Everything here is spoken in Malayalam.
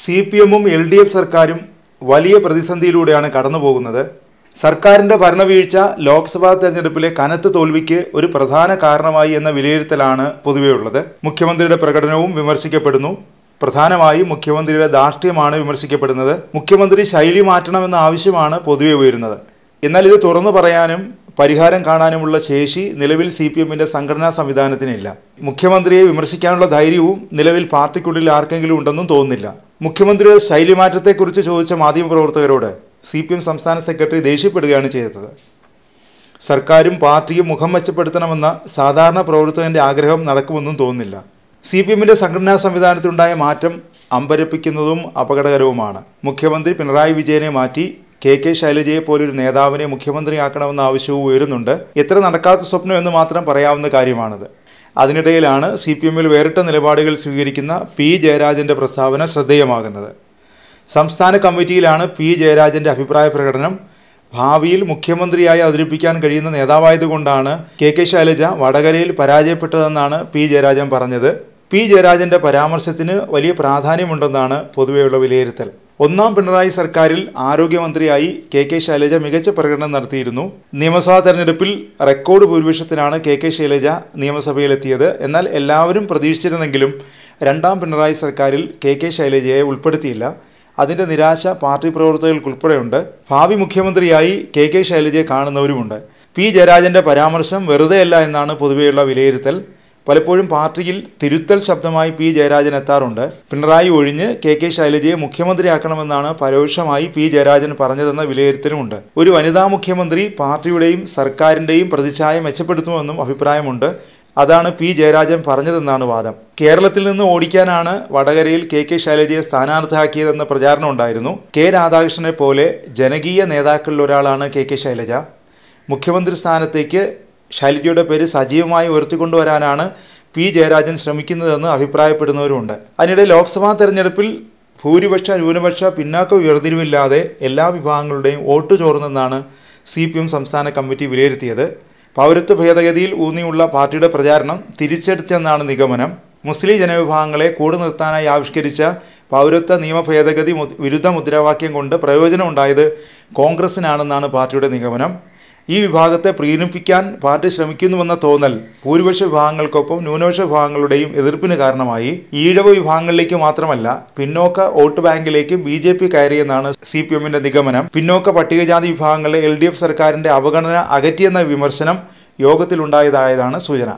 സി പി എമ്മും എൽ ഡി എഫ് സർക്കാരും വലിയ പ്രതിസന്ധിയിലൂടെയാണ് കടന്നുപോകുന്നത് സർക്കാരിൻ്റെ ഭരണവീഴ്ച ലോക്സഭാ തെരഞ്ഞെടുപ്പിലെ കനത്ത തോൽവിക്ക് ഒരു പ്രധാന കാരണമായി എന്ന വിലയിരുത്തലാണ് പൊതുവെയുള്ളത് മുഖ്യമന്ത്രിയുടെ പ്രകടനവും വിമർശിക്കപ്പെടുന്നു പ്രധാനമായും മുഖ്യമന്ത്രിയുടെ ധാർഷ്ട്യമാണ് വിമർശിക്കപ്പെടുന്നത് മുഖ്യമന്ത്രി ശൈലി മാറ്റണമെന്ന ആവശ്യമാണ് പൊതുവെ ഉയരുന്നത് എന്നാൽ ഇത് തുറന്നു പറയാനും പരിഹാരം കാണാനുമുള്ള ശേഷി നിലവിൽ സി പി എമ്മിൻ്റെ സംഘടനാ സംവിധാനത്തിനില്ല മുഖ്യമന്ത്രിയെ വിമർശിക്കാനുള്ള ധൈര്യവും നിലവിൽ പാർട്ടിക്കുള്ളിൽ ആർക്കെങ്കിലും ഉണ്ടെന്നും തോന്നുന്നില്ല മുഖ്യമന്ത്രിയുടെ ശൈലിമാറ്റത്തെക്കുറിച്ച് ചോദിച്ച മാധ്യമപ്രവർത്തകരോട് സി പി എം സംസ്ഥാന സെക്രട്ടറി ദേഷ്യപ്പെടുകയാണ് ചെയ്തത് സർക്കാരും പാർട്ടിയും മുഖം മെച്ചപ്പെടുത്തണമെന്ന സാധാരണ പ്രവർത്തകൻ്റെ ആഗ്രഹം നടക്കുമെന്നും തോന്നുന്നില്ല സി പി എമ്മിൻ്റെ സംഘടനാ സംവിധാനത്തിലുണ്ടായ മാറ്റം അമ്പരപ്പിക്കുന്നതും അപകടകരവുമാണ് മുഖ്യമന്ത്രി പിണറായി വിജയനെ മാറ്റി കെ കെ ശൈലജയെ പോലൊരു നേതാവിനെ മുഖ്യമന്ത്രിയാക്കണമെന്ന ആവശ്യവും ഉയരുന്നുണ്ട് എത്ര നടക്കാത്ത സ്വപ്നം എന്ന് മാത്രം പറയാവുന്ന കാര്യമാണിത് അതിനിടയിലാണ് സി പി എമ്മിൽ വേറിട്ട നിലപാടുകൾ സ്വീകരിക്കുന്ന പി ജയരാജൻ്റെ പ്രസ്താവന ശ്രദ്ധേയമാകുന്നത് സംസ്ഥാന കമ്മിറ്റിയിലാണ് പി ജയരാജൻ്റെ അഭിപ്രായ പ്രകടനം ഭാവിയിൽ മുഖ്യമന്ത്രിയായി അവതരിപ്പിക്കാൻ കഴിയുന്ന നേതാവായതുകൊണ്ടാണ് കെ കെ ശൈലജ വടകരയിൽ പരാജയപ്പെട്ടതെന്നാണ് പി ജയരാജൻ പറഞ്ഞത് പി ജയരാജൻ്റെ പരാമർശത്തിന് വലിയ പ്രാധാന്യമുണ്ടെന്നാണ് പൊതുവെയുള്ള വിലയിരുത്തൽ ഒന്നാം പിണറായി സർക്കാരിൽ ആരോഗ്യമന്ത്രിയായി കെ കെ ശൈലജ മികച്ച പ്രകടനം നടത്തിയിരുന്നു നിയമസഭാ തെരഞ്ഞെടുപ്പിൽ റെക്കോർഡ് ഭൂരിപക്ഷത്തിനാണ് കെ കെ ശൈലജ നിയമസഭയിലെത്തിയത് എന്നാൽ എല്ലാവരും പ്രതീക്ഷിച്ചിരുന്നെങ്കിലും രണ്ടാം പിണറായി സർക്കാരിൽ കെ കെ ശൈലജയെ ഉൾപ്പെടുത്തിയില്ല അതിൻ്റെ നിരാശ പാർട്ടി പ്രവർത്തകർക്കുൾപ്പെടെയുണ്ട് ഭാവി മുഖ്യമന്ത്രിയായി കെ കെ ശൈലജയെ കാണുന്നവരുമുണ്ട് പി ജയരാജൻ്റെ പരാമർശം വെറുതെയല്ല എന്നാണ് പൊതുവെയുള്ള വിലയിരുത്തൽ പലപ്പോഴും പാർട്ടിയിൽ തിരുത്തൽ ശബ്ദമായി പി ജയരാജൻ എത്താറുണ്ട് പിണറായി ഒഴിഞ്ഞ് കെ കെ ശൈലജയെ മുഖ്യമന്ത്രിയാക്കണമെന്നാണ് പരോക്ഷമായി പി ജയരാജൻ പറഞ്ഞതെന്ന വിലയിരുത്തലുമുണ്ട് ഒരു വനിതാ മുഖ്യമന്ത്രി പാർട്ടിയുടെയും സർക്കാരിന്റെയും പ്രതിച്ഛായ മെച്ചപ്പെടുത്തുമെന്നും അഭിപ്രായമുണ്ട് അതാണ് പി ജയരാജൻ പറഞ്ഞതെന്നാണ് വാദം കേരളത്തിൽ നിന്ന് ഓടിക്കാനാണ് വടകരയിൽ കെ കെ ശൈലജയെ സ്ഥാനാർത്ഥിയാക്കിയതെന്ന പ്രചാരണം ഉണ്ടായിരുന്നു കെ രാധാകൃഷ്ണനെ പോലെ ജനകീയ നേതാക്കളിൽ ഒരാളാണ് കെ കെ ശൈലജ മുഖ്യമന്ത്രി സ്ഥാനത്തേക്ക് ശൈലജയുടെ പേര് സജീവമായി ഉയർത്തിക്കൊണ്ടുവരാനാണ് പി ജയരാജൻ ശ്രമിക്കുന്നതെന്ന് അഭിപ്രായപ്പെടുന്നവരുമുണ്ട് അതിനിടെ ലോക്സഭാ തെരഞ്ഞെടുപ്പിൽ ഭൂരിപക്ഷ ന്യൂനപക്ഷ പിന്നാക്ക ഉയർന്നിരുവില്ലാതെ എല്ലാ വിഭാഗങ്ങളുടെയും വോട്ട് ചോർന്നെന്നാണ് സി പി എം സംസ്ഥാന കമ്മിറ്റി വിലയിരുത്തിയത് പൗരത്വ ഭേദഗതിയിൽ ഊന്നിയുള്ള പാർട്ടിയുടെ പ്രചാരണം തിരിച്ചെടുത്തെന്നാണ് നിഗമനം മുസ്ലിം ജനവിഭാഗങ്ങളെ കൂടെ നിർത്താനായി ആവിഷ്കരിച്ച പൗരത്വ നിയമ ഭേദഗതി വിരുദ്ധ മുദ്രാവാക്യം കൊണ്ട് പ്രയോജനമുണ്ടായത് കോൺഗ്രസിനാണെന്നാണ് പാർട്ടിയുടെ നിഗമനം ഈ വിഭാഗത്തെ പ്രീണിപ്പിക്കാൻ പാർട്ടി ശ്രമിക്കുന്നുവെന്ന തോന്നൽ ഭൂരിപക്ഷ വിഭാഗങ്ങൾക്കൊപ്പം ന്യൂനപക്ഷ വിഭാഗങ്ങളുടെയും എതിർപ്പിന് കാരണമായി ഈഴവ വിഭാഗങ്ങളിലേക്ക് മാത്രമല്ല പിന്നോക്ക വോട്ട് ബാങ്കിലേക്കും ബി ജെ പി കയറിയെന്നാണ് സി പി എമ്മിന്റെ നിഗമനം പിന്നോക്ക പട്ടികജാതി വിഭാഗങ്ങളെ എൽ ഡി എഫ് സർക്കാരിന്റെ അവഗണന അകറ്റിയെന്ന വിമർശനം യോഗത്തിലുണ്ടായതായതാണ് സൂചന